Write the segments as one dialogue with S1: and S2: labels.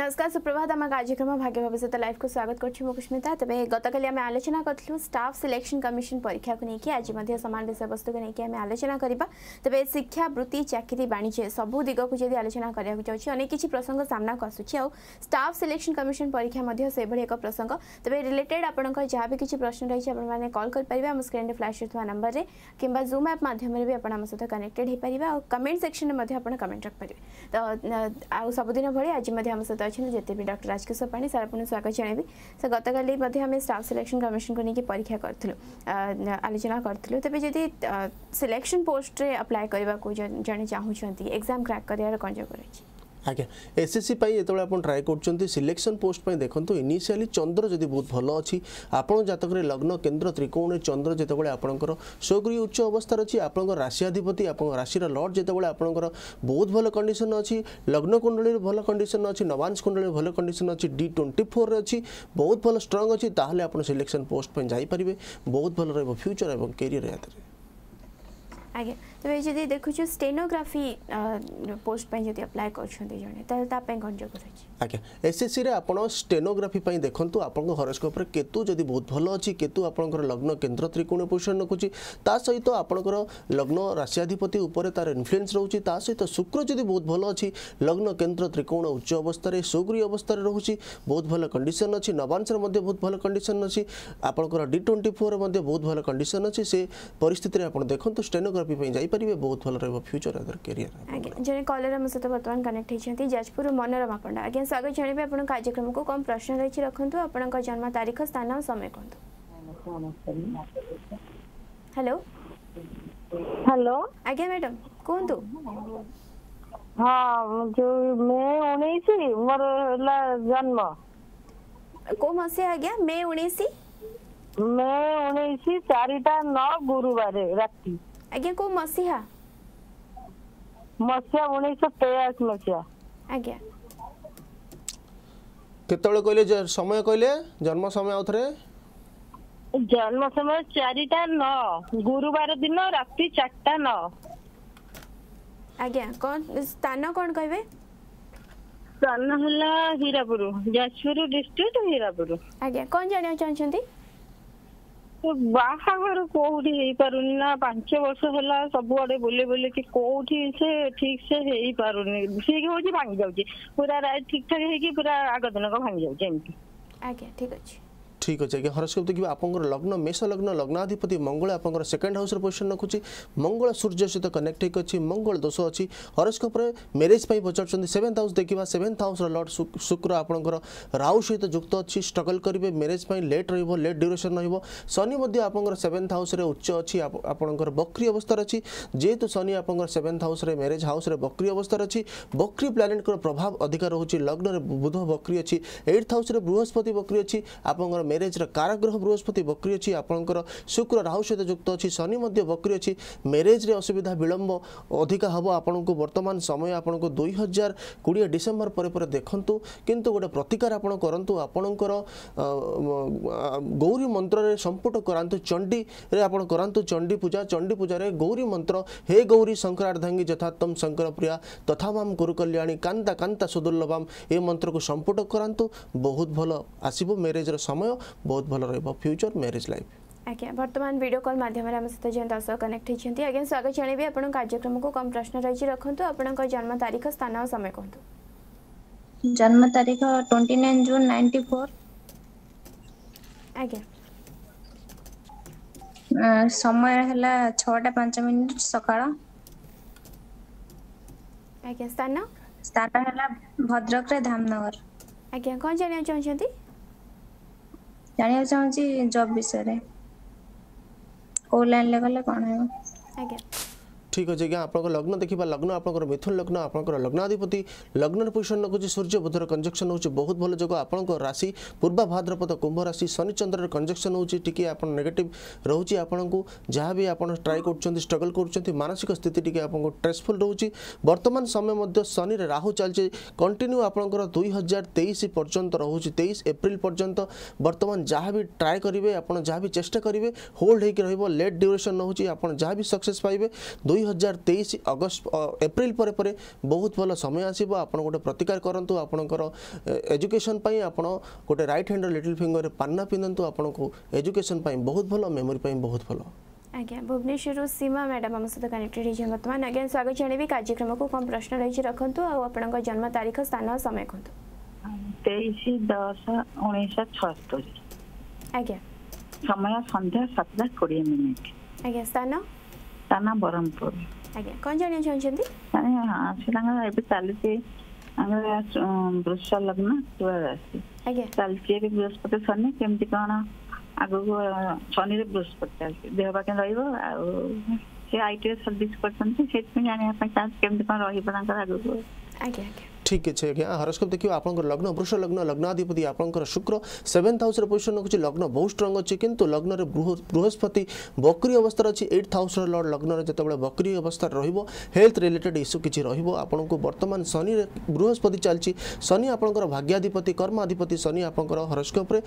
S1: नमस्कार सुप्रभात आम कार्यक्रम भाग्य भविष्य लाइफ को स्वागत करस्मिता तेज गत आम आलोचना करूँ स्टाफ सिलेक्शन कमिशन परीक्षा को लेकिन आज सामान विषय वस्तु को लेकिन आम आलोचना करवा तेज शिक्षा वृत्ति चाकरी वाणिज्य सब दिग्क जब आलोचना कराया चाहिए अनेक किसी प्रसंग सामना को आसूसी आउ स्टाफ सिलेक्शन कमिशन परीक्षा से भाई एक प्रसंग तेज रिलेटेड आपंक जहाँ भी किसी प्रश्न रही है आप कल करेंगे आम स्क्रीन फ्लाश होता नंबर में कि जूम आप मध्यम भी आप सहित कनेक्टेड हो पारे और कमेंट सेक्शन में कमेंट रखें तो आज सबुद भाई आज आम सहित अच्छे जिते भी डॉक्टर राजकिशोर पाणी सर आपको स्वागत जनइबी सर गत आम स्टाफ सिलेक्शन कमिशन को लेकिन परीक्षा करूँ आलोचना करूँ तेज जी सिलेक्शन में अप्लाय करने को जड़े चाहूँ एग्जाम क्राक कर कौन रही
S2: আজ্ঞা এসএসসি পাই যেতবে আপনার ট্রাই করছেন সিলেকশন পোস্ট দেখুন ইনিশিয়ালি চন্দ্র যদি বহু ভালো অপন জাতকরে লগ্ন কেন্দ্র ত্রিকোণে চন্দ্র যেতবে আপনার স্বগৃহ উচ্চ অবস্থার অনেক আপনার রাশিয়াধিপতি আপনার রাশির লর্ড যেতবে আপনার বহু ভালো কন্ডিশন অগ্ন কুণ্ডলী ভালো কন্ডিশন অবাংশ কুণ্ডলী ভালো কন্ডিশন অি টোয়েন্টি ফোর অহুত ভালো স্ট্রং অনেক আপনার সিলেকশন পোস্ট যাইপারে বহু ভালো রহব ফ্যুচর এবং কেরিয়ার এতে
S1: ଆଜ୍ଞା ତେବେ ଯଦି ଦେଖୁଛୁ ଷ୍ଟେନୋଗ୍ରାଫି ପୋଷ୍ଟ ପାଇଁ ଯଦି ଆପ୍ଲାଏ କରୁଛନ୍ତି ଜଣେ ତାହେଲେ ତା ପାଇଁ କ'ଣ ଯୋଗ ରହିଛି
S2: ଆଜ୍ଞା ଏସ୍ଏସ୍ସିରେ ଆପଣ ଷ୍ଟେନୋଗ୍ରାଫି ପାଇଁ ଦେଖନ୍ତୁ ଆପଣଙ୍କ ହରସ୍କୋପରେ କେତୁ ଯଦି ବହୁତ ଭଲ ଅଛି କେତୁ ଆପଣଙ୍କର ଲଗ୍ନ କେନ୍ଦ୍ର ତ୍ରିକୋଣ ପୋଜିସନ ରଖୁଛି ତା ସହିତ ଆପଣଙ୍କର ଲଗ୍ନ ରାଶିଆଧିପତି ଉପରେ ତାର ଇନଫ୍ଲୁଏନ୍ସ ରହୁଛି ତା ସହିତ ଶୁକ୍ର ଯଦି ବହୁତ ଭଲ ଅଛି ଲଗ୍ନ କେନ୍ଦ୍ର ତ୍ରିକୋଣ ଉଚ୍ଚ ଅବସ୍ଥାରେ ସୁଗୃହୀ ଅବସ୍ଥାରେ ରହୁଛି ବହୁତ ଭଲ କଣ୍ଡିସନ୍ ଅଛି ନବାଂଶରେ ମଧ୍ୟ ବହୁତ ଭଲ କଣ୍ଡିସନ୍ ଅଛି ଆପଣଙ୍କର ଡି ଟ୍ୱେଣ୍ଟି ଫୋର୍ରେ ମଧ୍ୟ ବହୁତ ଭଲ କଣ୍ଡିସନ୍ ଅଛି ସେ ପରିସ୍ଥିତିରେ ଆପଣ ଦେଖନ୍ତୁ ଷ୍ଟେନୋଗ୍ରାଫି ପାଇଁ ଯାଇପାରିବେ ବହୁତ ଭଲ ରହିବ ଫ୍ୟୁଚର ଆଧାର କ୍ୟାରିୟର
S1: ଆଜ୍ଞା ଜଣେ କଲର ଆମ ସହିତ ବର୍ତ୍ତମାନ କନେକ୍ଟ ହୋଇଛନ୍ତି ଯାଜପୁର ମନୋରମା ପଣ୍ଡା ଆଜ୍ଞା ସ୍ୱାଗତ ଜଣାଇବେ ଆପଣଙ୍କ କାର୍ଯ୍ୟକ୍ରମକୁ କ'ଣ ପ୍ରଶ୍ନ ରହିଛି ରଖନ୍ତୁ ଆପଣଙ୍କ ଜନ୍ମ ତାରିଖ ସ୍ଥାନ ଓ ସମୟ କୁହନ୍ତୁ ହ୍ୟାଲୋ ହ୍ୟାଲୋ ଆଜ୍ଞା ମ୍ୟାଡ଼ାମ କୁହନ୍ତୁ ହଁ ଯୋଉ ମେ ଉଣେଇଶ ମୋର ହେଲା ଜନ୍ମ କୋଉ ମସିହା ଆଜ୍ଞା ମେ ଉଣେଇଶ ମେ ଉଣେଇଶ ଚାରିଟା ନଅ ଗୁରୁବାର ରାତି ଆଜ୍ଞା କୋଉ ମସିହା ମସିହା ଉଣେଇଶହ ତେୟାଅଶୀ ମସିହା ଆଜ୍ଞା
S2: କେତେବେଳେ କହିଲେ ସମୟ କହିଲେ ଜନ୍ମ ସମୟ ଆଉ ଥରେ ଜନ୍ମ ସମୟ ଚାରିଟା ନଅ ଗୁରୁବାର ଦିନ ରାତି ଚାରିଟା ନଅ ଆଜ୍ଞା କଣ
S1: ସ୍ଥାନ କଣ କହିବେ ସ୍ଥାନ ହେଲା ହୀରାପୁର ଯାଜପୁର ଡିଷ୍ଟ୍ରିକ୍ଟ ହୀରାପୁର ଆଜ୍ଞା କଣ ଜାଣିବାକୁ ଚାହୁଁଛନ୍ତି ବାହାଘର କୋଉଠି ହେଇପାରୁନି ନା ପାଞ୍ଚ ବର୍ଷ ହେଲା ସବୁଆଡେ ବୁଲି ବୁଲିକି କୋଉଠି ସେ ଠିକ ସେ ହେଇପାରୁନି ଠିକ ହଉଛି ଭାଙ୍ଗି ଯାଉଛି ପୁରା ଠିକ ଠାକ ହେଇକି ପୁରା ଆଗ ଦିନକ ଭାଙ୍ଗି ଯାଉଛି ଏମିତି ଆଜ୍ଞା ଠିକ ଅଛି
S2: ঠিক আছে আজ্ঞা হরস্কোপ দেখবে আপনার লগ্ন মেষ লগ্ন লগ্নাধিপতি মঙ্গল আপনার সেকেন্ড হাউসের পোজিশন রাখুছি মঙ্গল সূর্য সহ কনেক্ট হয়ে অছি মঙ্গল দোষ অছি হরস্কোপরে ম্যারেজ পাই পচারুচ্ছেন সেভেন্থ হাউস দেখা সেভেন্থ হাউসর লর্ড শুক্র আপনার রাহু সহ যুক্ত অছি স্টগল করবে ম্যারেজ পাই লেট রহব লেট ডিউরেসন রহব শনি আপনার সেভেন্থ হাউসে উচ্চ অছি আপনার বক্রি অবস্থার অছি যেহেতু শনি আপনার সেভেন্থ হাউসে ম্যারেজ হাউসে বক্রি অবস্থার অছি বক্রি প্লানেটর প্রভাব অধিক রয়েছে লগ্নরে বুধ বক্রি অছি এইট হাউসে বৃহস্পতি বক্রি অছি আপনার ମ୍ୟାରେଜ୍ର କାରାଗ୍ରହ ବୃହସ୍ପତି ବକ୍ରି ଅଛି ଆପଣଙ୍କର ଶୁକ୍ର ରାହୁ ସହିତ ଯୁକ୍ତ ଅଛି ଶନି ମଧ୍ୟ ବକ୍ରି ଅଛି ମ୍ୟାରେଜ୍ରେ ଅସୁବିଧା ବିଳମ୍ବ ଅଧିକା ହେବ ଆପଣଙ୍କୁ ବର୍ତ୍ତମାନ ସମୟ ଆପଣଙ୍କୁ ଦୁଇ ହଜାର କୋଡ଼ିଏ ଡିସେମ୍ବର ପରେ ପରେ ଦେଖନ୍ତୁ କିନ୍ତୁ ଗୋଟେ ପ୍ରତିକାର ଆପଣ କରନ୍ତୁ ଆପଣଙ୍କର ଗୌରୀ ମନ୍ତ୍ରରେ ସମ୍ପୁଟ କରାନ୍ତୁ ଚଣ୍ଡୀରେ ଆପଣ କରାନ୍ତୁ ଚଣ୍ଡୀ ପୂଜା ଚଣ୍ଡୀ ପୂଜାରେ ଗୌରୀ ମନ୍ତ୍ର ହେ ଗୌରୀ ଶଙ୍କରାର୍ଦ୍ଧାଙ୍ଗୀ ଯଥାତମ ଶଙ୍କର ପ୍ରିୟା ତଥା ମାମ୍ ଗୁରୁ କଲ୍ୟାଣୀ କାନ୍ତା କାନ୍ତା ସୁଦୁର୍ଲଭାମ୍ ଏ ମନ୍ତ୍ରକୁ ସମ୍ପୁଟ କରାନ୍ତୁ ବହୁତ ଭଲ ଆସିବ ମ୍ୟାରେଜ୍ର ସମୟ ବହୁତ ଭଲ ରହିବ ଫ୍ୟୁଚର ମ୍ୟାରେଜ୍ ଲାଇଫ୍
S1: ଆଜ୍ଞା ବର୍ତ୍ତମାନ ଭିଡ଼ିଓ କଲ୍ ମାଧ୍ୟମରେ ଆମ ସହିତ ଯେଉଁ ଦର୍ଶକ କନେକ୍ଟ ହୋଇଛନ୍ତି ଆଜ୍ଞା ସ୍ୱାଗତ ଜଣାଇବି ଆପଣଙ୍କ କାର୍ଯ୍ୟକ୍ରମକୁ କମ୍ ପ୍ରଶ୍ନ ରହିଛି ରଖନ୍ତୁ ଆପଣଙ୍କ ଜନ୍ମ ତାରିଖ ସ୍ଥାନ ଓ ସମୟ କୁହନ୍ତୁ ଜନ୍ମ ତାରିଖ twenty nine June ninety four ଆଜ୍ଞା ସମୟ ହେଲା ଛଅଟା ପାଞ୍ଚ ମିନିଟ୍ ସକାଳ ଆଜ୍ଞା ସ୍ଥାନ ସ୍ଥାନ ହେଲା ଭଦ୍ରକରେ ଧାମନଗର ଆଜ୍ଞା କ'ଣ ଜାଣିବାକୁ ଚାହୁଁଛନ୍ତି ଜାଣିବାକୁ ଚାହୁଁଛି ଜବ୍ ବିଷୟରେ କୋଉ ଲାଇନରେ ଗଲେ କଣ ହେବ ଆଜ୍ଞା
S2: ठीक अच्छे आप लग्न देखा लग्न आप मिथुन लग्न आप लग्नाधिपति लग्न पोजिशन लगुच सूर्य बुधर कंजक्शन हो बहुत भल जग आप राशि पूर्वाभाद्रपद कुंभ राशि शनिचंद्र कंजक्शन होती आप नेगेट रोचे आपंक जहाँ भी आप ट्राए कर स्ट्रगल कर मानसिक स्थित टी आप स्ट्रेसफुल रोचे बर्तमान समय मध्य शनि राहु चलिए कंटिन्यू आप दुई हजार तेईस पर्यटन रोच तेईस एप्रिल पर्यटन बर्तमान जहाँ भी ट्राए करेंगे आप चेस्ट करेंगे होल्ड होट ड्यूरेसन रोचे आप जहाँ भी सक्सेस पाइबे दुई হাজার তেইশ অগস্ট এপ্রিল পরে পরে ବହୁତ ଭଲ ସମୟ ଆସିବ ଆପଣ ଗୋଟେ ପ୍ରତିକାର କରନ୍ତୁ ଆପଣଙ୍କର ଏଜୁକେସନ୍ ପାଇଁ ଆପଣ ଗୋଟେ ରାଇଟ୍ ହ୍ୟାଣ୍ଡର ଲିଟିଲ୍ ଫିଙ୍ଗରରେ ପାନ୍ନା ପିନ୍ଧନ୍ତୁ ଆପଣଙ୍କୁ ଏଜୁକେସନ୍ ପାଇଁ ବହୁତ ଭଲ ମେମୋରି ପାଇଁ ବହୁତ ଭଲ
S1: ଆଜ୍ଞା ଭୁବନେଶ୍ୱରରୁ ସୀମା ମ୍ୟାଡ଼ାମ୍ ଆମ ସହିତ କନେକ୍ଟେଡ୍ ହେଇଛନ୍ତି ବର୍ତ୍ତମାନ ଆଜ୍ଞା ସ୍ୱାଗତ ଜଣାଇବି କାର୍ଯ୍ୟକ୍ରମକୁ କ'ଣ ପ୍ରଶ୍ନ ରହିଛି ରଖନ୍ତୁ ଆଉ ଆପଣଙ୍କ ଜନ୍ମ ତାରିଖ ସ୍ଥାନ ସମୟ କୁହନ୍ତୁ ତେଇଶ ଦଶ ଉଣେଇଶହ ଛଅସ୍ତରୀ ଆଜ୍ଞା ସମୟ ସନ୍ଧ୍ୟା ସାତଟା କୋଡ଼ିଏ ମିନିଟ୍ ଆଜ୍ଞା ସ୍ଥାନ ଥାନା ବ୍ରହ୍ମପୁର ଆଜ୍ଞା କ'ଣ ଜାଣିବାକୁ ଚାହୁଁଛନ୍ତି ସେଟାଙ୍କର ଏବେ ଚାଲିଛି ଆମର ବୃଷ ଲଗ୍ନ ତୁଳା ରାଶି ଆଜ୍ଞା ଚାଲିଛି ଏବେ ବୃହସ୍ପତି ଶନି କେମିତି କ'ଣ ଆଗକୁ ଶନିରେ ବୃହସ୍ପତି ଚାଲିଛି ଦେହ ପାଖେ ରହିବ ଆଉ ସେ ଆଇଟିରେ ସର୍ଭିସ୍ କରିଛନ୍ତି ସେଇଥିପାଇଁ ଜାଣିବା ପାଇଁ ଚାନ୍ସ କେମିତି କ'ଣ ରହିବ ତାଙ୍କର ଆଗକୁ ଆଜ୍ଞା ଆଜ୍ଞା
S2: ଠିକ୍ ଅଛି ଆଜ୍ଞା ହରସ୍କୋପ୍ ଦେଖିବା ଆପଣଙ୍କର ଲଗ୍ନ ବୃଷ ଲଗ୍ନ ଲଗ୍ନାଧିପତି ଆପଣଙ୍କର ଶୁକ୍ର ସେଭେନ୍ଥ ହାଉସ୍ରେ ପୋଜିସନ୍ ରଖୁଛି ଲଗ୍ନ ବହୁତ ଷ୍ଟ୍ରଙ୍ଗ୍ ଅଛି କିନ୍ତୁ ଲଗ୍ନରେ ବୃହସ୍ପତି ବକ୍ରି ଅବସ୍ଥାରେ ଅଛି ଏଇଟ୍ ହାଉସ୍ର ଲର୍ଡ଼ ଲଗ୍ନରେ ଯେତେବେଳେ ବକ୍ରି ଅବସ୍ଥାରେ ରହିବ ହେଲ୍ଥ ରିଲେଟେଡ୍ ଇସ୍ୟୁ କିଛି ରହିବ ଆପଣଙ୍କୁ ବର୍ତ୍ତମାନ ଶନି ବୃହସ୍ପତି ଚାଲିଛି ଶନି ଆପଣଙ୍କର ଭାଗ୍ୟାଧିପତି କର୍ମାଧିପତି ଶନି ଆପଣଙ୍କର ହରସ୍କୋପ୍ରେ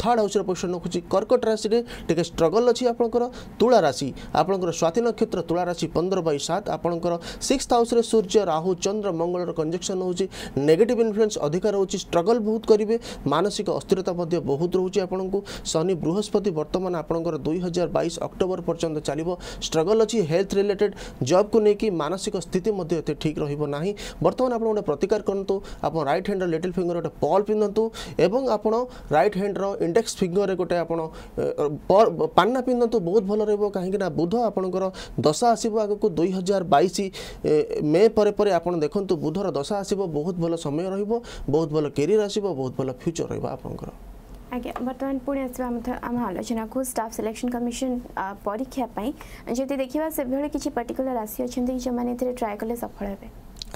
S2: ଥାର୍ଡ଼ ହାଉସ୍ରେ ପୋଜିସନ୍ ରଖୁଛି କର୍କଟ ରାଶିରେ ଟିକେ ଷ୍ଟ୍ରଗଲ୍ ଅଛି ଆପଣଙ୍କର ତୁଳା ରାଶି ଆପଣଙ୍କର ସ୍ୱାତି ନକ୍ଷତ୍ର ତୁଳା ରାଶି ପନ୍ଦର ବାଇ ସାତ ଆପଣଙ୍କର ସିକ୍ସ ହାଉସ୍ରେ ସୂର୍ଯ୍ୟ ରାହୁ ଚନ୍ଦ୍ର ମଙ୍ଗଳର କଞ୍ଜେକ୍ସନ୍ ହେଉଛି ରହୁଛି ନେଗେଟିଭ୍ ଇନଫ୍ଲୁଏନ୍ସ ଅଧିକ ରହୁଛି ଷ୍ଟ୍ରଗଲ୍ ବହୁତ କରିବେ ମାନସିକ ଅସ୍ଥିରତା ମଧ୍ୟ ବହୁତ ରହୁଛି ଆପଣଙ୍କୁ ଶନି ବୃହସ୍ପତି ବର୍ତ୍ତମାନ ଆପଣଙ୍କର ଦୁଇ ହଜାର ବାଇଶ ଅକ୍ଟୋବର ପର୍ଯ୍ୟନ୍ତ ଚାଲିବ ଷ୍ଟ୍ରଗଲ୍ ଅଛି ହେଲ୍ଥ ରିଲେଟେଡ୍ ଜବ୍କୁ ନେଇକି ମାନସିକ ସ୍ଥିତି ମଧ୍ୟ ଏତେ ଠିକ୍ ରହିବ ନାହିଁ ବର୍ତ୍ତମାନ ଆପଣ ଗୋଟେ ପ୍ରତିକାର କରନ୍ତୁ ଆପଣ ରାଇଟ୍ ହ୍ୟାଣ୍ଡର ଲିଟିଲ୍ ଫିଙ୍ଗର ଗୋଟେ ପଲ୍ ପିନ୍ଧନ୍ତୁ ଏବଂ ଆପଣ ରାଇଟ୍ ହ୍ୟାଣ୍ଡର ଇଣ୍ଡେକ୍ସ ଫିଙ୍ଗରରେ ଗୋଟେ ଆପଣ ପାନ୍ନା ପିନ୍ଧନ୍ତୁ ବହୁତ ଭଲ ରହିବ କାହିଁକିନା ବୁଧ ଆପଣଙ୍କର ଦଶା ଆସିବ ଆଗକୁ ଦୁଇ ହଜାର ବାଇଶ ମେ ପରେ ପରେ ଆପଣ ଦେଖନ୍ତୁ ବୁଧର ଦଶା ଆସିବ ବହୁତ ଭଲ ସମୟ ରହିବ ବହୁତ ଭଲ କ୍ୟାରିୟର ଆସିବ ବହୁତ ଭଲ ଫ୍ୟୁଚର ରହିବ ଆପଣଙ୍କର
S1: ଆଜ୍ଞା ବର୍ତ୍ତମାନ ପୁଣି ଆସିବା ଆମ ଆଲୋଚନାକୁ ଷ୍ଟାଫ୍ ସିଲେକ୍ସନ୍ କମିଶନ ପରୀକ୍ଷା ପାଇଁ ଯଦି ଦେଖିବା ସେଭଳି କିଛି ପର୍ଟିକୁଲାର ରାଶି ଅଛନ୍ତି ଯେଉଁମାନେ ଏଥିରେ ଟ୍ରାଏ କଲେ ସଫଳ ହେବେ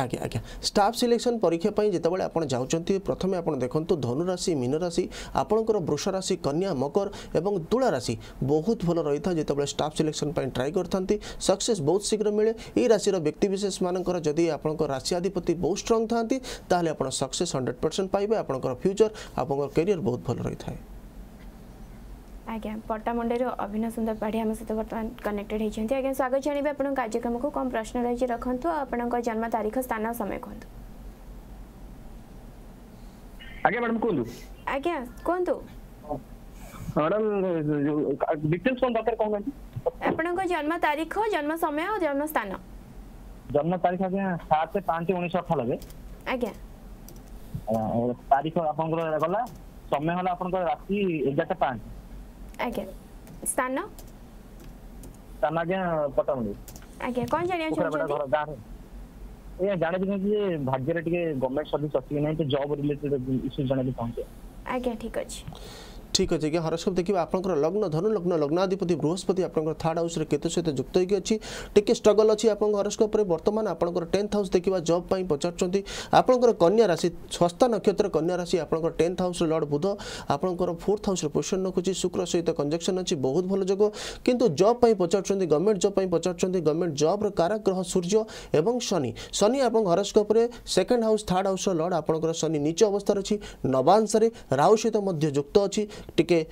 S2: আজ্ঞা আজ্ঞা স্টাফ সিলেকশন পরীক্ষা পাই যেতবে আপনার যাচ্ছেন প্রথমে আপনার দেখুন ধনুরাশি মীনরাশি আপনার বৃষরাশি কন্যা মকর এবং তুলারাশি বহুত ভাল রয়েছে যেতবে স্টাফ সিলেকশন পাই ট্রাই করে থাকে সকসেস বহু শীঘ্র মিলে এই রাশির ব্যক্তিবিশেষ মানুষ যদি আপনার রাশিয়াধিপতি বহু স্ট্রং থাকে তাহলে আপনার সকসেস হন্ড্রেড পরসেন্ট পাইবে আপনার ফ্যুচর আপনার কেরিয়ার বহুত ভাল রয়েছে
S1: আজ্ঞা পট্টামুন্ডাইর অভিনয় সুন্দর পাঢ়ী আমার সহ বর্তমান কনেক্টেড হয়েছেন আজ্ঞা স্বাগত জাঁবে আপনার কার্যক্রমকে কম প্রশ্ন রয়েছে রাখতু আপনার জন্ম তারিখ স্থান সময় কুহতু আজ্ঞা ম্যাডাম কুহতু আজ্ঞা কুহতু
S2: ম্যাডাম ডিটেলস কোন দরকার কোন
S1: আপনার জন্ম তারিখ জন্ম সময় ও জন্ম স্থান
S2: জন্ম তারিখ আজ্ঞা 7 5 1998 আজ্ঞা তারিখ আপনার গলা সময় হল আপনার রাতি 11টা 5
S1: ଆଜ୍ଞା ସ୍ଥାନ
S2: ସ୍ଥାନ ଆଜ୍ଞା ପଟାମୁଣ୍ଡି
S1: ଆଜ୍ଞା କଣ ଜାଣିବାକୁ ଚାହୁଁଛନ୍ତି
S2: ଆଜ୍ଞା ଜାଣିବାକୁ ଚାହୁଁଛି ଯେ ଭାଗ୍ୟରେ ଟିକେ ଗଭର୍ଣ୍ଣମେଣ୍ଟ ସର୍ଭିସ୍ ଅଛି କି ନାହିଁ ତ ଜବ୍ ରିଲେଟେଡ୍ ଇସ୍ୟୁ ଜାଣିବାକୁ ଚାହୁଁଛି ଆଜ୍ଞା ଠିକ୍ ଅଛି ঠিক আছে কি হরস্কোপ দেখবে আপনার লগ্ন ধনু লগ্ন লগ্নাধিপতি বৃহস্পতি আপনার থার্ড হাউসে কেতু সহ যুক্ত হয়ে অছি টিকি স্ট্রগল অছি আপনার হরস্কোপে বর্তমানে আপনার টেন্থ হাউস দেখা জব পাই পচারছেন আপনার কন্যা রাশি স্বস্থা নক্ষত্র কন্যা রাশি আপনার টেন্থ হাউসে লর্ড বুধ আপনার ফোর্থ হাউসে পোষণ ରଖୁଛି ଶୁକ୍ର ସହିତ কনজেকশন ଅଛି ବହୁତ ଭଲ ଯୋଗ କିନ୍ତୁ ଜବ୍ ପାଇଁ ପଚାରୁଛନ୍ତି ଗଭର୍ଣ୍ଣମେଣ୍ଟ ଜବ୍ ପାଇଁ ପଚାରୁଛନ୍ତି গভর্নমেন্ট ଜବ୍ର କାରାଗ୍ରହ ସୂର୍ଯ୍ୟ ଏବଂ ଶନି ଶନି আপনার ହରସ୍କୋପରେ ସେକେଣ୍ଡ ହାଉସ୍ থার্ড ହାଉସ୍ର ଲର୍ଡ଼ ଆପଣଙ୍କର ଶନି নিচ ଅବସ୍ଥାରେ ଅଛି ନବାଂଶରେ ରାହୁ ସହିତ ମଧ୍ୟ ଯୁକ୍ତ ଅଛି ठीक है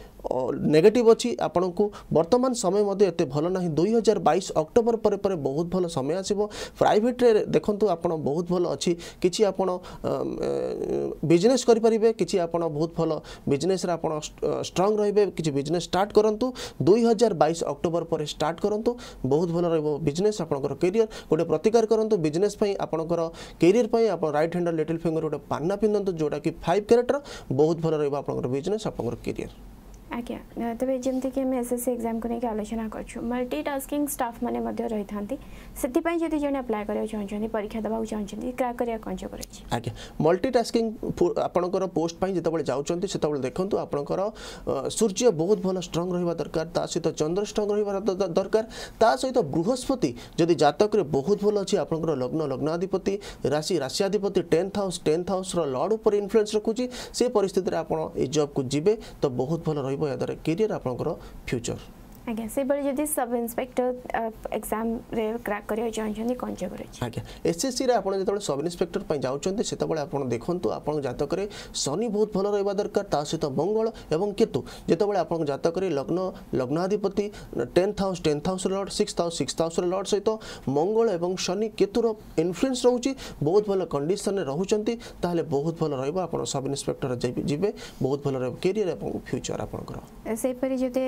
S2: নেগেটিভ অছি আপনার বর্তমান সময় মধ্যে এত ভালো না দুই হাজার বাইশ অক্টোবর পরে পরে বহুত ভালো সময় আসব প্রাইভেটরে দেখুন আপনার বহুত ভালো অছি কিছু আপনার বিজনেস করে পারে কিছু আপনার বহুত ভালো বিজনেসরে আপনার স্ট্রং রহবে কিছু বিজনেস স্টার্ট করতু দুই হাজার বাইশ অক্টোবর পরে স্টার্ট করতু বহুত ভালো রহব বিজনেস আপনার কেরিয়ার গোটে প্রতিকার করতু বিজনেস আপনার কেরিয়ার আপনার রাইট হ্যান্ডর লিটল ফিঙ্গর গোটে পান্না পিন্ধু যেটা কি ফাইভ ক্যারেটর বহুত ভালো রহব আপনার বিজনেস আপনার কেরিয়ার
S1: ଆଜ୍ଞା ତେବେ ଯେମିତିକି ଆମେ ଏସ୍ ଏସ୍ ସି ଏକ୍ଜାମକୁ ନେଇକି ଆଲୋଚନା କରୁଛୁ ମଲ୍ଟିଟାସ୍କିଂ ଷ୍ଟାଫ୍ମାନେ ମଧ୍ୟ ରହିଥାନ୍ତି ସେଥିପାଇଁ ଯଦି ଜଣେ ଆପ୍ଲାଏ କରିବାକୁ ଚାହୁଁଛନ୍ତି ପରୀକ୍ଷା ଦେବାକୁ ଚାହୁଁଛନ୍ତି କ୍ରାକ୍ କରିବା କ'ଣ ଯୋଗ ରହିଛି
S2: ଆଜ୍ଞା ମଲ୍ଟିଟାସ୍କିଂ ଆପଣଙ୍କର ପୋଷ୍ଟ ପାଇଁ ଯେତେବେଳେ ଯାଉଛନ୍ତି ସେତେବେଳେ ଦେଖନ୍ତୁ ଆପଣଙ୍କର ସୂର୍ଯ୍ୟ ବହୁତ ଭଲ ଷ୍ଟ୍ରଙ୍ଗ ରହିବା ଦରକାର ତା ସହିତ ଚନ୍ଦ୍ର ଷ୍ଟ୍ରଙ୍ଗ ରହିବା ଦରକାର ତା ସହିତ ବୃହସ୍ପତି ଯଦି ଜାତକରେ ବହୁତ ଭଲ ଅଛି ଆପଣଙ୍କର ଲଗ୍ନ ଲଗ୍ନାଧିପତି ରାଶି ରାଶିଆଧିପତି ଟେନ୍ଥ ହାଉସ୍ ଟେନ୍ଥ ହାଉସ୍ର ଲର୍ଡ଼ ଉପରେ ଇନଫ୍ଲୁଏନ୍ସ ରଖୁଛି ସେ ପରିସ୍ଥିତିରେ ଆପଣ ଏଇ ଜବ୍କୁ ଯିବେ ତ ବହୁତ ଭଲ ରହିବ ରହିବ ଏହାଦ୍ୱାରା କ୍ୟାରିୟର ଆପଣଙ୍କର ଫ୍ୟୁଚର
S1: ଆଜ୍ଞା ସେହିଭଳି ଯଦି ସବ୍ ଇନ୍ସପେକ୍ଟର ଏକ୍ଜାମରେ କ୍ରାକ୍ କରିବାକୁ ଚାହୁଁଛନ୍ତି କ'ଣ ଯୋଗ ରହିଛି
S2: ଆଜ୍ଞା ଏସ୍ଏସ୍ସିରେ ଆପଣ ଯେତେବେଳେ ସବ୍ ଇନ୍ସପେକ୍ଟର ପାଇଁ ଯାଉଛନ୍ତି ସେତେବେଳେ ଆପଣ ଦେଖନ୍ତୁ ଆପଣଙ୍କ ଜାତକରେ ଶନି ବହୁତ ଭଲ ରହିବା ଦରକାର ତା ସହିତ ମଙ୍ଗଳ ଏବଂ କେତୁ ଯେତେବେଳେ ଆପଣଙ୍କ ଜାତକରେ ଲଗ୍ନ ଲଗ୍ନାଧିପତି ଟେନ୍ଥ ହାଉସ୍ ଟେନ୍ଥ ହାଉସ୍ର ଲର୍ଡ଼ ସିକ୍ସ ହାଉସ୍ ସିକ୍ସ ହାଉସ୍ର ଲର୍ଡ଼ ସହିତ ମଙ୍ଗଳ ଏବଂ ଶନି କେତୁର ଇନଫ୍ଲୁଏନ୍ସ ରହୁଛି ବହୁତ ଭଲ କଣ୍ଡିସନରେ ରହୁଛନ୍ତି ତାହେଲେ ବହୁତ ଭଲ ରହିବ ଆପଣ ସବ୍ ଇନ୍ସପେକ୍ଟର ଯିବେ ବହୁତ ଭଲ ରହିବ କେରିୟର ଏବଂ ଫ୍ୟୁଚର ଆପଣଙ୍କର
S1: ସେହିପରି ଯଦି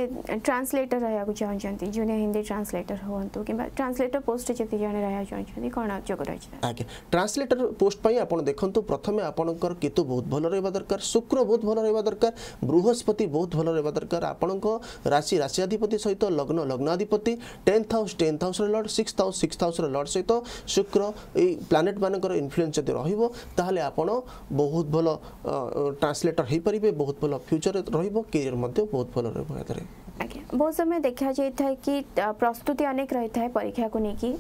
S1: ଟ୍ରାନ୍ସଲେଟର ରହିବାକୁ ଚାହୁଁଛନ୍ତି ଜୁନିୟର ହିନ୍ଦୀ ଟ୍ରାନ୍ସଲେଟର ହୁଅନ୍ତୁ କିମ୍ବା ଟ୍ରାନ୍ସଲେଟର ପୋଷ୍ଟରେ ଯଦି ଜଣେ ରହିବାକୁ ଚାହୁଁଛନ୍ତି କ'ଣ ଯୋଗ ରହିଛି
S2: ଆଜ୍ଞା ଟ୍ରାନ୍ସଲେଟର ପୋଷ୍ଟ ପାଇଁ ଆପଣ ଦେଖନ୍ତୁ ପ୍ରଥମେ ଆପଣଙ୍କର କେତୁ ବହୁତ ଭଲ ରହିବା ଦରକାର ଶୁକ୍ର ବହୁତ ଭଲ ରହିବା ଦରକାର ବୃହସ୍ପତି ବହୁତ ଭଲ ରହିବା ଦରକାର ଆପଣଙ୍କ ରାଶି ରାଶିଆଧିପତି ସହିତ ଲଗ୍ନ ଲଗ୍ନାଧିପତି ଟେନ୍ଥ ହାଉସ୍ ଟେନ୍ଥ ହାଉସ୍ର ଲର୍ଡ଼ ସିକ୍ସଥ ହାଉସ୍ ସିକ୍ସଥ ହାଉସ୍ର ଲର୍ଡ଼ ସହିତ ଶୁକ୍ର ଏଇ ପ୍ଲାନେଟ୍ମାନଙ୍କର ଇନଫ୍ଲୁଏନ୍ସ ଯଦି ରହିବ ତାହେଲେ ଆପଣ ବହୁତ ଭଲ ଟ୍ରାନ୍ସଲେଟର ହୋଇପାରିବେ ବହୁତ ଭଲ ଫ୍ୟୁଚରରେ ରହିବ କ୍ୟାରିୟର ମଧ୍ୟ ବହୁତ ଭଲ ରହିବ ଏଥିରେ
S1: ଆଜ୍ଞା ବହୁତ ସମୟ ଦେଖାଯାଇଥାଏ କି ପ୍ରସ୍ତୁତି ଅନେକ ରହିଥାଏ ପରୀକ୍ଷାକୁ ନେଇକି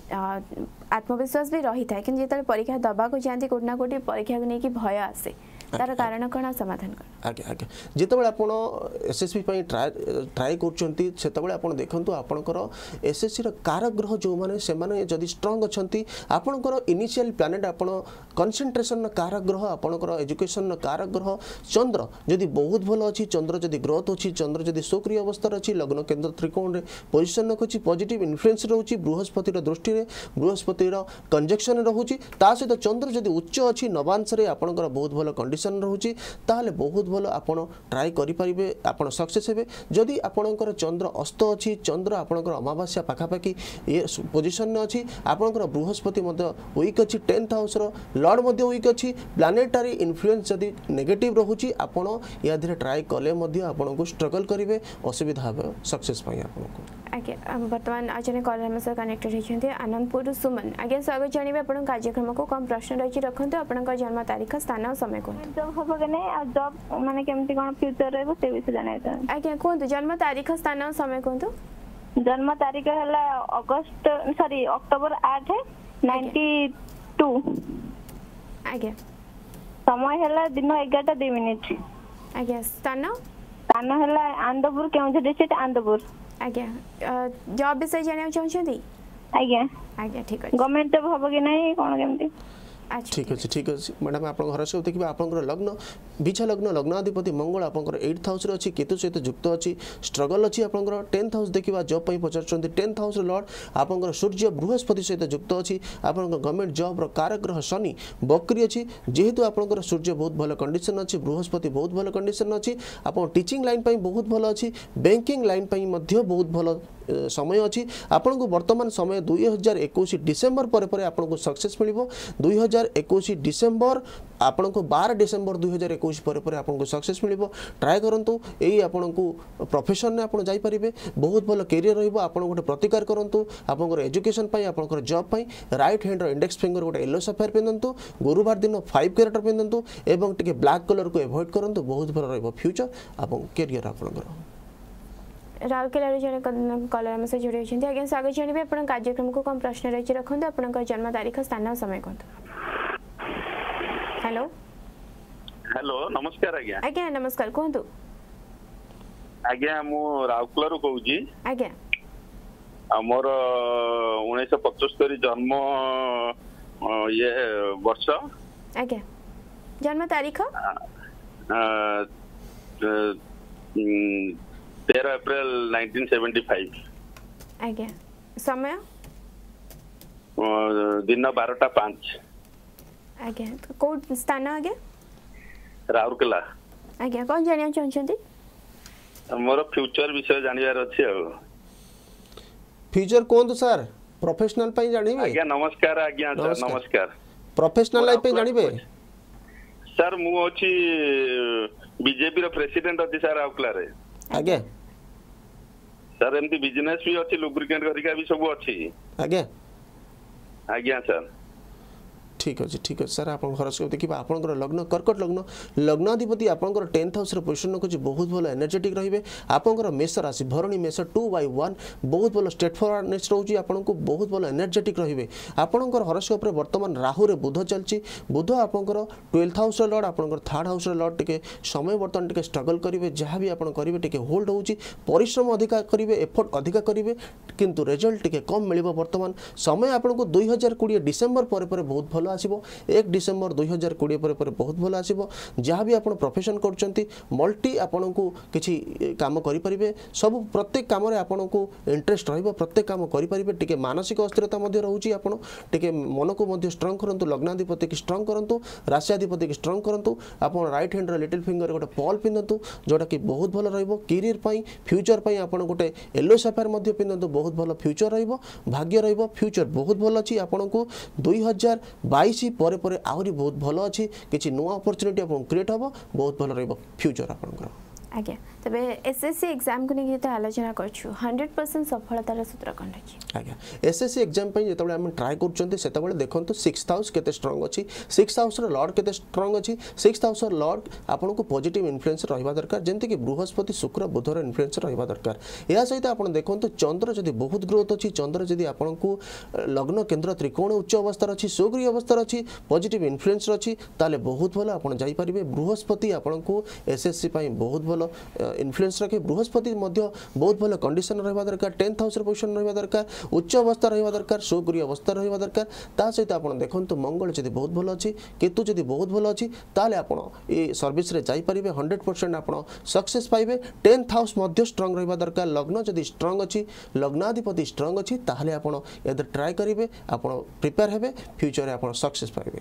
S1: ଆତ୍ମବିଶ୍ୱାସ ବି ରହିଥାଏ କିନ୍ତୁ ଯେତେବେଳେ ପରୀକ୍ଷା ଦେବାକୁ ଯାଆନ୍ତି କେଉଁଠି ନା କେଉଁଠି ପରୀକ୍ଷାକୁ ନେଇକି ଭୟ ଆସେ ତାର କାରଣ କ'ଣ ସମାଧାନ କ'ଣ
S2: ଆଜ୍ଞା ଆଜ୍ଞା ଯେତେବେଳେ ଆପଣ ଏସ୍ଏସ୍ସି ପାଇଁ ଟ୍ରାଏ କରୁଛନ୍ତି ସେତେବେଳେ ଆପଣ ଦେଖନ୍ତୁ ଆପଣଙ୍କର ଏସ୍ଏସ୍ସିର କାରଗ୍ରହ ଯେଉଁମାନେ ସେମାନେ ଯଦି ଷ୍ଟ୍ରଙ୍ଗ ଅଛନ୍ତି ଆପଣଙ୍କର ଇନିସିଆଲ୍ ପ୍ଲାନେଟ୍ ଆପଣ କନସେନ୍ଟ୍ରେସନ୍ର କାରଗ୍ରହ ଆପଣଙ୍କର ଏଜୁକେସନ୍ର କାରଗ୍ରହ ଚନ୍ଦ୍ର ଯଦି ବହୁତ ଭଲ ଅଛି ଚନ୍ଦ୍ର ଯଦି ଗ୍ରୋଥ୍ ଅଛି ଚନ୍ଦ୍ର ଯଦି ସକ୍ରିୟ ଅବସ୍ଥାରେ ଅଛି ଲଗ୍ନ କେନ୍ଦ୍ର ତ୍ରିକୋଣରେ ପୋଜିସନ୍ ରଖୁଛି ପଜିଟିଭ୍ ଇନଫ୍ଲୁଏନ୍ସ ରହୁଛି ବୃହସ୍ପତିର ଦୃଷ୍ଟିରେ ବୃହସ୍ପତିର କଞ୍ଜେକ୍ସନ୍ ରହୁଛି ତା ସହିତ ଚନ୍ଦ୍ର ଯଦି ଉଚ୍ଚ ଅଛି ନବାଂଶରେ ଆପଣଙ୍କର ବହୁତ ଭଲ କଣ୍ଡିସନ୍ ରହୁଛି ତାହେଲେ ବହୁତ ଭଲ ଆପଣ ଟ୍ରାଏ କରିପାରିବେ ଆପଣ ସକ୍ସେସ୍ ହେବେ ଯଦି ଆପଣଙ୍କର ଚନ୍ଦ୍ର ଅସ୍ତ ଅଛି ଚନ୍ଦ୍ର ଆପଣଙ୍କର ଅମାବାସ୍ୟା ପାଖାପାଖି ଇଏ ପୋଜିସନ୍ରେ ଅଛି ଆପଣଙ୍କର ବୃହସ୍ପତି ମଧ୍ୟ ୱିକ୍ ଅଛି ଟେନ୍ଥ ହାଉସ୍ର ଲର୍ଡ଼ ମଧ୍ୟ ୱିକ୍ ଅଛି ପ୍ଲାନେଟାରୀ ଇନଫ୍ଲୁଏନ୍ସ ଯଦି ନେଗେଟିଭ୍ ରହୁଛି ଆପଣ ଏହା ଦେହରେ ଟ୍ରାଏ କଲେ ମଧ୍ୟ ଆପଣଙ୍କୁ ଷ୍ଟ୍ରଗଲ୍ କରିବେ ଅସୁବିଧା ହେବ ସକ୍ସେସ୍ ପାଇଁ ଆପଣଙ୍କୁ
S1: ଆଜ୍ଞା ବର୍ତ୍ତମାନ ଆଉ ଜଣେ କଲର ଆମ ସହ କନେକ୍ଟେଡ୍ ହୋଇଛନ୍ତି ଆନନ୍ଦପୁରରୁ ସୁମନ ଆଜ୍ଞା ସ୍ୱାଗତ ଜଣାଇବେ ଆପଣଙ୍କ କାର୍ଯ୍ୟକ୍ରମକୁ କ'ଣ ପ୍ରଶ୍ନ ରହିଛି ରଖନ୍ତୁ ଆପଣଙ୍କ ଜନ୍ମ ତାରିଖ ସ୍ଥାନ ଓ ସମୟ କୁହନ୍ତୁ ଜବ୍ ହବ କି ନାହିଁ ଆଉ ଜବ୍ ମାନେ କେମିତି କ'ଣ ଫ୍ୟୁଚର ରହିବ ସେ ବିଷୟରେ ଜାଣିବା ଚାହୁଁଛି ଆଜ୍ଞା କୁହନ୍ତୁ ଜନ୍ମ ତାରିଖ ସ୍ଥାନ ଓ ସମୟ କୁହନ୍ତୁ ଜନ୍ମ ତାରିଖ ହେଲା ଅଗଷ୍ଟ ସରି ଅକ୍ଟୋବର ଆଠ ନାଇଣ୍ଟି ଟୁ ଆଜ୍ଞା ସମୟ ହେଲା ଦିନ ଏଗାରଟା ଦୁଇ ମିନିଟ୍ ଆଜ୍ଞା ସ୍ଥାନ ସ୍ଥାନ ହେଲା ଆନ୍ଦପୁର କେଉଁଝର ଡିଷ୍ଟ୍ରିକ୍ଟ ଆନ୍ଦପୁର ଆଜ୍ଞା ଜବ୍ ବିଷୟରେ ଜାଣିବାକୁ ଚାହୁଁଛନ୍ତି ଆଜ୍ଞା ଆଜ୍ଞା ଠିକ୍ ଅଛି ଗଭର୍ଣ୍ଣମେଣ୍ଟ ଜବ୍ ହବ କି ନାହିଁ କ'ଣ କେମିତି
S2: আচ্ছা, ঠিক আছে ঠিক আছে ম্যাডাম আপনার ঘর সব দেখবে আপনার লগ্ন বিছা লগ্ন লগ্নাধিপতি মঙ্গল আপনার এইট হাউসে অছি কেতু সহ যুক্ত অছি স্ট্রগল অছি আপনার টেন্থ হাউস দেখবা জব পাই পচারুচ্ছেন টেন্থ হাউসর লর্ড আপনার সূর্য বৃহস্পতি সহ যুক্ত অছি আপনার গভর্নমেন্ট জব্র কারগ্রহ শনি বকরি অছি যেহেতু আপনার সূর্য বহুত ভালো কন্ডিশন অছি বৃহস্পতি বহুত ভালো কন্ডিশন অছি আপনার টিচিং লাইন পাই বহুত ভালো অছি ব্যাঙ্কিং লাইন পাই মধ্য বহুত ভালো সময় অছি আপনার বর্তমান সময় দুই হাজার একুশ ডিসেম্বর পরে পরে আপনার সকসেস মিলব দুই হাজার একুশ ডিসেম্বর আপনার বার ডিসেম্বর দুই হাজার একুশ পরে পরে আপনার সকসেস মিলব ট্রাই করতু এই আপনার প্রফেসন আপনার যাইপারে বহুত ভালো কেরিয়ার রহব আপনার গোটে প্রতিকার করতু আপনার এজুকেশন আপনার জব রাইট হ্যান্ডর ইন্ডেক্স ফিঙ্গর গোটে ইয়েলো সাফায়ার পিঁধু গুরুবার দিন ফাইভ ক্যারেটর পিঁধু এবং টিকি ব্ল্যাক কলর কু এভয়েড করতু বহুত ভালো রহব ফ্যুচর এবং কেরিয়ার আপনার
S1: ରାଉରକେଲାରୁ ଜଣେ କଲର ଆମ ସହ ଯୋଡ଼ି ହୋଇଛନ୍ତି ଆଜ୍ଞା ସ୍ୱାଗତ ଜଣାଇବେ ଆପଣଙ୍କ କାର୍ଯ୍ୟକ୍ରମକୁ କ'ଣ ପ୍ରଶ୍ନ ରହିଛି ରଖନ୍ତୁ ଆପଣଙ୍କ ଜନ୍ମ ତାରିଖ ସ୍ଥାନ ଓ ସମୟ କୁହନ୍ତୁ ହ୍ୟାଲୋ
S2: ହ୍ୟାଲୋ ନମସ୍କାର ଆଜ୍ଞା
S1: ଆଜ୍ଞା ନମସ୍କାର କୁହନ୍ତୁ
S2: ଆଜ୍ଞା ମୁଁ ରାଉରକେଲାରୁ କହୁଛି ଆଜ୍ଞା ମୋର ଉଣେଇଶହ ପଞ୍ଚସ୍ତରୀ ଜନ୍ମ ଇଏ ବର୍ଷ
S1: ଆଜ୍ଞା ଜନ୍ମ ତାରିଖ
S2: तेरह अप्रैल 1975
S1: ଆଜ୍ଞା ସମୟ
S2: ଦିନ 12ଟା 5
S1: ଆଜ୍ଞା କୋଉ ସ୍ଥାନ ଆଜ୍ଞା ରାଉରକେଲା ଆଜ୍ଞା କଣ ଜାଣିବାକୁ
S2: ଚାହୁଁଛନ୍ତି ମୋର ଫ୍ୟୁଚର ବିଷୟ ଜାଣିବାର ଅଛି ଆଉ ଫ୍ୟୁଚର କୁହନ୍ତୁ ସାର୍ ପ୍ରଫେସନାଲ ପାଇଁ ଜାଣିବେ ଆଜ୍ଞା ନମସ୍କାର ଆଜ୍ଞା ସାର୍ ନମସ୍କାର ପ୍ରଫେସନାଲ ଲାଇଫ ପାଇଁ ଜାଣିବେ ସାର୍ ମୁଁ ଅଛି ବିଜେପିର ପ୍ରେସିଡେଣ୍ଟ ଅଛି ସାର୍ ରାଉରକେଲାରେ ଆଜ୍ଞା ସାର୍ ଏମିତି ବିଜନେସ୍ ବି ଅଛି ଲୁବ୍ରିକେଣ୍ଟ ହେରିକା ବି ସବୁ ଅଛି ଆଜ୍ଞା ଆଜ୍ଞା ସାର୍ ঠিক আছে ঠিক আছে স্যার আপনার হরস্কোপ দেখবা আপনার লগ্ন কর্কট লগ্ন লগ্নাধিপতি আপনার টেন্থ হাউসের পোজিশন রখুছি বহুত ভালো এনর্জেটিক রহবে আপনার মেষ রাশি ভরণী মেষ টু বাই ওয়ান বহুত ভালো স্টেট ফরওয়ার্ডনেস রয়েছে আপনার বহুত ভালো এনর্জেটিক রহবে আপনার হরস্কোপে বর্তমান রাহুরে বুধ চলছে বুধ আপনার টুয়েলথ হাউসর লর্ড আপনার থার্ড হাউসর লর্ড টিকে সময় বর্তমান টিকে স্ট্রগল করবে যা বি আপনার করবে টিকে হোল্ড হচ্ছে পরিশ্রম অধিকা করবে এফোর্ট অধিকা করবে কিন্তু রেজল্ট টিকে কম মিলব বর্তমান সময় আপনার দুই হাজার কোড়ি ডিসেম্বর পরে পরে বহুত ভালো আসব এক ডিসেম্বর দুই হাজার কোড়িয়ে ପରେ ପରେ ବହୁତ ଭଲ ଆସିବ ଯାହା ବି ଆପଣ ପ୍ରଫେସନ୍ କରୁଛନ୍ତି ମଲ୍ଟି ଆପଣଙ୍କୁ କିଛି କାମ କରିପାରିବେ ସବୁ ପ୍ରତ୍ୟେକ କାମରେ ଆପଣଙ୍କୁ ଇଣ୍ଟରେଷ୍ଟ ରହିବ ପ୍ରତ୍ୟେକ କାମ କରିପାରିବେ ଟିକେ ମାନସିକ ଅସ୍ଥିରତା ମଧ୍ୟ ରହୁଛି ଆପଣ ଟିକେ ମନକୁ ମଧ୍ୟ ଷ୍ଟ୍ରଙ୍ଗ କରନ୍ତୁ ଲଗ୍ନାଧିପତିକି ଷ୍ଟ୍ରଙ୍ଗ କରନ୍ତୁ ରାଶିଆଧିପତିକି ଷ୍ଟ୍ରଙ୍ଗ କରନ୍ତୁ ଆପଣ ରାଇଟ୍ ହ୍ୟାଣ୍ଡର ଲିଟିଲ୍ ଫିଙ୍ଗର ଗୋଟେ ପଲ୍ ପିନ୍ଧନ୍ତୁ ଯେଉଁଟାକି ବହୁତ ଭଲ ରହିବ କ୍ୟାରିୟର ପାଇଁ ଫ୍ୟୁଚର ପାଇଁ ଆପଣ ଗୋଟେ ୟେଲୋ ସାଫାର ମଧ୍ୟ ପିନ୍ଧନ୍ତୁ ବହୁତ ଭଲ ଫ୍ୟୁଚର ରହିବ ଭାଗ୍ୟ ରହିବ ଫ୍ୟୁଚର ବହୁତ ଭଲ ଅଛି ଆପଣଙ୍କୁ ଦୁଇ ହଜାର ବାଇଶ বাইশ ପରେ ପରେ ଆହୁରି ବହୁତ ଭଲ ଅଛି କିଛି ନୂଆ ଅପରଚ୍ୟୁନିଟି ଆପଣଙ୍କୁ କ୍ରିଏଟ୍ ହେବ ବହୁତ ଭଲ ରହିବ ଫ୍ୟୁଚର୍ ଆପଣଙ୍କର
S1: आज्ञा तेज एस एस को नहीं आलोचना करेड परसेंट सफलतार सूत्र
S2: खंड आज्ञा एस एस सी एक्जाम जो ट्राए करते देखते सिक्स हाउस के स्ट्रंग अच्छी सिक्स हाउस रर्ड के स्ट्रंग अच्छी सिक्स हाउस रर्ड आपको पजिट इनफ्लुएंस रहा दरकार कि बृहस्पति शुक्र बुधर इनफ्लुएंस रहा दरकार या सहित आप देखते चंद्र जब बहुत ग्रोथ अच्छी चंद्र जब आप लग्न केन्द्र त्रिकोण उच्च अवस्था अच्छी सुग्री अवस्था अच्छी पजिट इनफ्लुएंस अच्छी बहुत भल आप जापर बृहस्पति आपको एस एस सी बहुत भल ଭଲ ଇନଫ୍ଲୁଏନ୍ସ ରଖେ ବୃହସ୍ପତି ମଧ୍ୟ ବହୁତ ଭଲ କଣ୍ଡିସନ୍ ରହିବା ଦରକାର ଟେନ୍ଥ ହାଉସ୍ର ପୋଜିସନ୍ ରହିବା ଦରକାର ଉଚ୍ଚ ଅବସ୍ଥା ରହିବା ଦରକାର ଶୋକରୀ ଅବସ୍ଥା ରହିବା ଦରକାର ତା ସହିତ ଆପଣ ଦେଖନ୍ତୁ ମଙ୍ଗଳ ଯଦି ବହୁତ ଭଲ ଅଛି କେତୁ ଯଦି ବହୁତ ଭଲ ଅଛି ତାହେଲେ ଆପଣ ଏ ସର୍ଭିସରେ ଯାଇପାରିବେ ହଣ୍ଡ୍ରେଡ଼ ପରସେଣ୍ଟ ଆପଣ ସକ୍ସେସ୍ ପାଇବେ ଟେନ୍ଥ ହାଉସ୍ ମଧ୍ୟ ଷ୍ଟ୍ରଙ୍ଗ ରହିବା ଦରକାର ଲଗ୍ନ ଯଦି ଷ୍ଟ୍ରଙ୍ଗ ଅଛି ଲଗ୍ନାଧିପତି ଷ୍ଟ୍ରଙ୍ଗ ଅଛି ତାହେଲେ ଆପଣ ଏଥିରେ ଟ୍ରାଏ କରିବେ ଆପଣ ପ୍ରିପେୟାର ହେବେ ଫ୍ୟୁଚରରେ ଆପଣ ସକ୍ସେସ୍ ପାଇବେ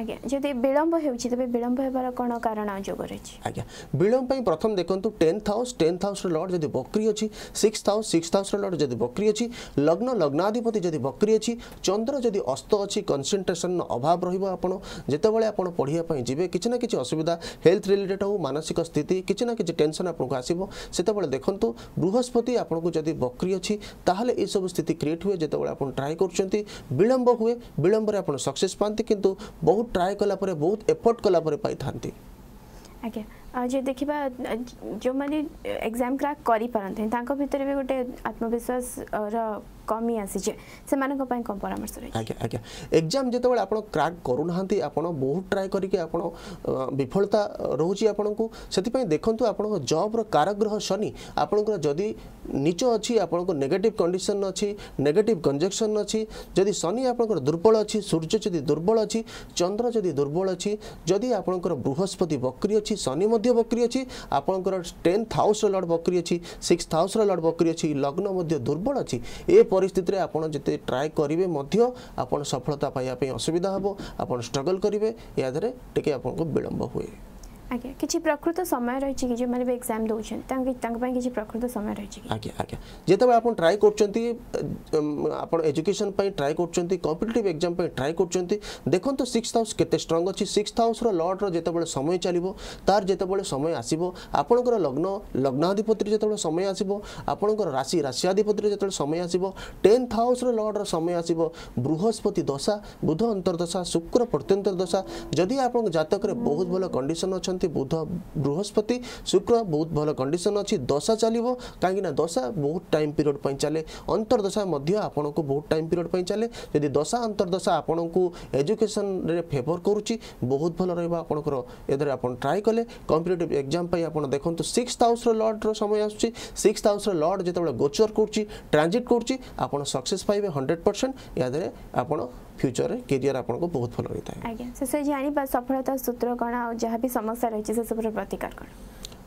S1: আজ্ঞা যদি বিলম্ব ହେଉଛି ତେବେ ବିଳମ୍ବ ହେବାର କ'ଣ କାରଣ ଯୋଗ ରହିଛି
S2: ଆଜ୍ଞା ବିଳମ୍ବ ପାଇଁ ପ୍ରଥମ ଦେଖନ୍ତୁ ଟେନ୍ଥ ହାଉସ୍ ଟେନ୍ଥ ହାଉସ୍ର ଲର୍ଡ଼ ଯଦି ବକ୍ରି ଅଛି ସିକ୍ସଥ ହାଉସ୍ ସିକ୍ସଥ ହାଉସ୍ର ଲର୍ଡ଼ ଯଦି ବକ୍ରି ଅଛି ଲଗ୍ନ ଲଗ୍ନାଧିପତି ଯଦି ବକ୍ରି ଅଛି ଚନ୍ଦ୍ର ଯଦି ଅସ୍ତ ଅଛି କନସେନ୍ଟ୍ରେସନ୍ର ଅଭାବ ରହିବ ଆପଣ ଯେତେବେଳେ ଆପଣ ପଢ଼ିବା ପାଇଁ ଯିବେ କିଛି ନା କିଛି ଅସୁବିଧା ହେଲ୍ଥ ରିଲେଟେଡ୍ ହେଉ ମାନସିକ ସ୍ଥିତି କିଛି ନା କିଛି ଟେନସନ୍ ଆପଣଙ୍କୁ ଆସିବ ସେତେବେଳେ ଦେଖନ୍ତୁ ବୃହସ୍ପତି ଆପଣଙ୍କୁ ଯଦି ବକ୍ରି ଅଛି ତାହେଲେ ଏସବୁ ସ୍ଥିତି କ୍ରିଏଟ୍ ହୁଏ ଯେତେବେଳେ ଆପଣ ଟ୍ରାଏ କରୁଛନ୍ତି ବିଳମ୍ବ ହୁଏ ବିଳମ୍ବରେ ଆପଣ ସକ୍ସେସ୍ ପାଆନ୍ତି କିନ୍ତୁ ବହୁ ট্রাই কলাপরে বহুত এফোর্ট কলাপরে পাইতান্তি
S1: আগে आज देखा जो मैंने एग्जाम क्राक करें भितर भी गोटे आत्मविश्वास कमी आसीचे ସେମାନଙ୍କ ପାଇଁ କ'ଣ ପରାମର୍ଶ
S2: ରହିଛି ଆଜ୍ଞା ଆଜ୍ଞା ଏକ୍ଜାମ୍ ଯେତେବେଳେ ଆପଣ କ୍ରାକ୍ କରୁନାହାନ୍ତି ଆପଣ ବହୁତ ଟ୍ରାଏ କରିକି ଆପଣ ବିଫଳତା ରହୁଛି ଆପଣଙ୍କୁ ସେଥିପାଇଁ ଦେଖନ୍ତୁ ଆପଣଙ୍କ ଜବ୍ର କାରଗ୍ରହ ଶନି ଆପଣଙ୍କର ଯଦି ନିଚ ଅଛି ଆପଣଙ୍କ ନେଗେଟିଭ୍ କଣ୍ଡିସନ୍ ଅଛି ନେଗେଟିଭ୍ କଞ୍ଜକ୍ସନ୍ ଅଛି ଯଦି ଶନି ଆପଣଙ୍କର ଦୁର୍ବଳ ଅଛି ସୂର୍ଯ୍ୟ ଯଦି ଦୁର୍ବଳ ଅଛି ଚନ୍ଦ୍ର ଯଦି ଦୁର୍ବଳ ଅଛି ଯଦି ଆପଣଙ୍କର ବୃହସ୍ପତି ବକ୍ରି ଅଛି ଶନି ମଧ୍ୟ ମଧ୍ୟ ବକ୍ରୀ ଅଛି ଆପଣଙ୍କର ଟେନ୍ଥ ହାଉସ୍ର ଲଡ଼୍ ବକ୍ରୀ ଅଛି ସିକ୍ସଥ ହାଉସ୍ର ଲଡ଼୍ ବକ୍ରୀ ଅଛି ଲଗ୍ନ ମଧ୍ୟ ଦୁର୍ବଳ ଅଛି ଏ ପରିସ୍ଥିତିରେ ଆପଣ ଯେତେ ଟ୍ରାଏ କରିବେ ମଧ୍ୟ ଆପଣ ସଫଳତା ପାଇବା ପାଇଁ ଅସୁବିଧା ହେବ ଆପଣ ଷ୍ଟ୍ରଗଲ୍ କରିବେ ୟା ଦେହରେ ଟିକିଏ ଆପଣଙ୍କୁ ବିଳମ୍ବ ହୁଏ
S1: আজ্ঞা কিছু প্রকৃত সময় রয়েছে কি যে এক্সাম দৌছেন তাঁপাই কিছু প্রকৃত সময় রয়েছে
S2: আজ্ঞা আজ্ঞা যেতবে আপনার ট্রাই করছেন আপনার এজুকেশন পাই ট্রাই করছেন কম্পিটিটিভ এক্সাম পাই ট্রাই করছেন দেখুন সিক্সথ হাউস কেতে স্ট্রং অছি সিক্সথ হাউসর লর্ডর যেতবে সময় চালিব তার যেতবে সময় আসিব আপনার লগ্ন লগ্নাধিপতির যেতবে সময় আসিব আপনার রাশি রাশিয়াধিপতির যেতবে সময় আসিব টেন্থ হাউসর লর্ডর সময় আসিব বৃহস্পতি দশা বুধ অন্তর্দশা শুক্র প্রত্যন্তর দশা যদি আপনার জাতকরে বহুত ভালো কন্ডিশন অনেক ଅଛନ୍ତି ବୁଧ ବୃହସ୍ପତି ଶୁକ୍ର ବହୁତ ଭଲ କଣ୍ଡିସନ୍ ଅଛି ଦଶା ଚାଲିବ କାହିଁକିନା ଦଶା ବହୁତ ଟାଇମ୍ ପିରିୟଡ଼ ପାଇଁ ଚାଲେ ଅନ୍ତର୍ଦଶା ମଧ୍ୟ ଆପଣଙ୍କୁ ବହୁତ ଟାଇମ୍ ପିରିୟଡ଼ ପାଇଁ ଚାଲେ ଯଦି ଦଶା ଅନ୍ତର୍ଦଶା ଆପଣଙ୍କୁ ଏଜୁକେସନ୍ରେ ଫେଭର କରୁଛି ବହୁତ ଭଲ ରହିବ ଆପଣଙ୍କର ଏଥିରେ ଆପଣ ଟ୍ରାଏ କଲେ କମ୍ପିଟେଟିଭ୍ ଏକ୍ଜାମ୍ ପାଇଁ ଆପଣ ଦେଖନ୍ତୁ ସିକ୍ସ ହାଉସ୍ର ଲର୍ଡ଼ର ସମୟ ଆସୁଛି ସିକ୍ସ ହାଉସ୍ର ଲର୍ଡ଼ ଯେତେବେଳେ ଗୋଚର କରୁଛି ଟ୍ରାଞ୍ଜିଟ୍ କରୁଛି ଆପଣ ସକ୍ସେସ୍ ପାଇବେ ହଣ୍ଡ୍ରେଡ଼ ପରସେଣ୍ଟ ଏହାଦେହରେ ଆପଣ ଫ୍ୟୁଚର୍ରେ କେରିୟର ଆପଣଙ୍କୁ ବହୁତ ଭଲ ରହିଥାଏ
S1: ଆଜ୍ଞା ଶେଷରେ ଜାଣିବା ସଫଳତା ସୂତ୍ର କ'ଣ ଆଉ ଯାହା ବି ସମସ୍ତ esta noche se puede platicar con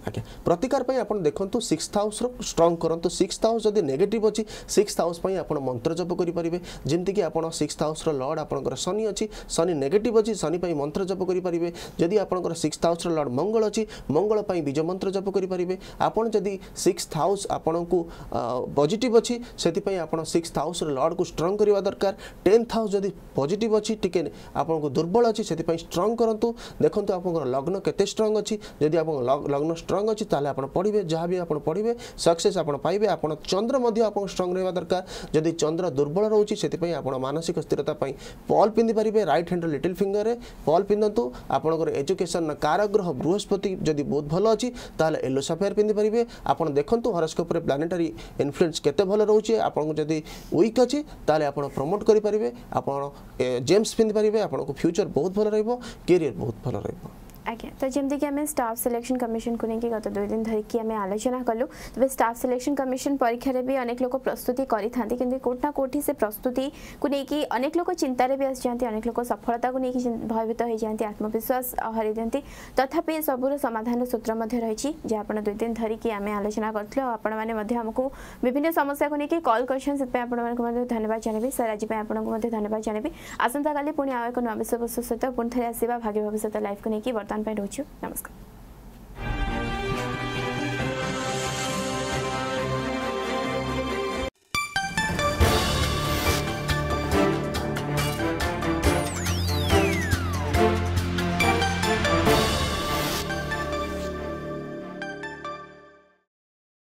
S2: আজ্ঞা প্রতিকার পাই আপনার দেখুন সিক্স হাউসর স্ট্রং করতু সিক্স হাউস যদি নেগেটিভ অছি সিক্স হাউস পাই আপনার মন্ত্র জপ করে যেমিকি আপনার সিক্স হাউসর লর্ড আপনার শনি অছি শনি নেগেটিভ অছি শনি পাই মন্ত্র জপ করে যদি আপনার সিক্স হাউসর লর্ড মঙ্গল অছি মঙ্গল পাই বীজ মন্ত্র জপ করে আপনার যদি সিক্স হাউস আপনার পজিটিভ অছি সেপাই আপনার সিক্স হাউসর লর্ডক স্ট্রং করা দরকার টেন্থ হাউস যদি পজিটিভ অছি টিকে আপনার দুর্বল অছি সেপাই স্ট্রং করতু দেখুন আপনার লগ্ন কেতে স্ট্রং অছি যদি আপনার লগ্ন স্ট্রং ଷ୍ଟ୍ରଙ୍ଗ ଅଛି ତାହେଲେ ଆପଣ ପଢ଼ିବେ ଯାହା ବି ଆପଣ ପଢ଼ିବେ ସକ୍ସେସ୍ ଆପଣ ପାଇବେ ଆପଣ ଚନ୍ଦ୍ର ମଧ୍ୟ ଆପଣ ଷ୍ଟ୍ରଙ୍ଗ ରହିବା ଦରକାର ଯଦି ଚନ୍ଦ୍ର ଦୁର୍ବଳ ରହୁଛି ସେଥିପାଇଁ ଆପଣ ମାନସିକ ସ୍ଥିରତା ପାଇଁ ପଲ୍ ପିନ୍ଧିପାରିବେ ରାଇଟ୍ ହ୍ୟାଣ୍ଡର ଲିଟିଲ୍ ଫିଙ୍ଗରରେ ପଲ୍ ପିନ୍ଧନ୍ତୁ ଆପଣଙ୍କର ଏଜୁକେସନ୍ କାରଗ୍ରହ ବୃହସ୍ପତି ଯଦି ବହୁତ ଭଲ ଅଛି ତାହେଲେ ୟେଲୋ ସାଫାୟାର ପିନ୍ଧିପାରିବେ ଆପଣ ଦେଖନ୍ତୁ ହରସ୍କୋପରେ ପ୍ଲାନେଟାରୀ ଇନଫ୍ଲୁଏନ୍ସ କେତେ ଭଲ ରହୁଛି ଆପଣଙ୍କୁ ଯଦି ୱିକ୍ ଅଛି ତାହେଲେ ଆପଣ ପ୍ରମୋଟ୍ କରିପାରିବେ ଆପଣ ଜେମ୍ସ ପିନ୍ଧିପାରିବେ ଆପଣଙ୍କୁ ଫ୍ୟୁଚର୍ ବହୁତ ଭଲ ରହିବ କ୍ୟାରିୟର୍ ବହୁତ ଭଲ ରହିବ
S1: तो जमी आम स्टाफ सिलेक्शन कमिशन को लेकिन गत दुई दिन धरिकी आम आलोचना कलु तेज स्टाफ सिलेक्शन कमिशन परीक्षा भी अनेक लोग प्रस्तुति करोटना कौटी से प्रस्तुति को लेकिन अनेक लोक चिंतार भी अनेक लोक सफलता को लेकिन भयभत हो जाती आत्मविश्वास हरई दिखती तथापि सबूर समाधान सूत्र रही आप दुई दिन धरिकी आम आलोचना करूँ आपण मैंने विभिन्न समस्या को लेकिन कल करवाद जानवी सर आज आपको धन्यवाद जानवी आसंता का पुणी आउ एक नुआ विश्व सहित पुणे आसा भाग्य भविष्य लाइफ को लेकिन बर्तन Tanpai Dochu. Namaskar.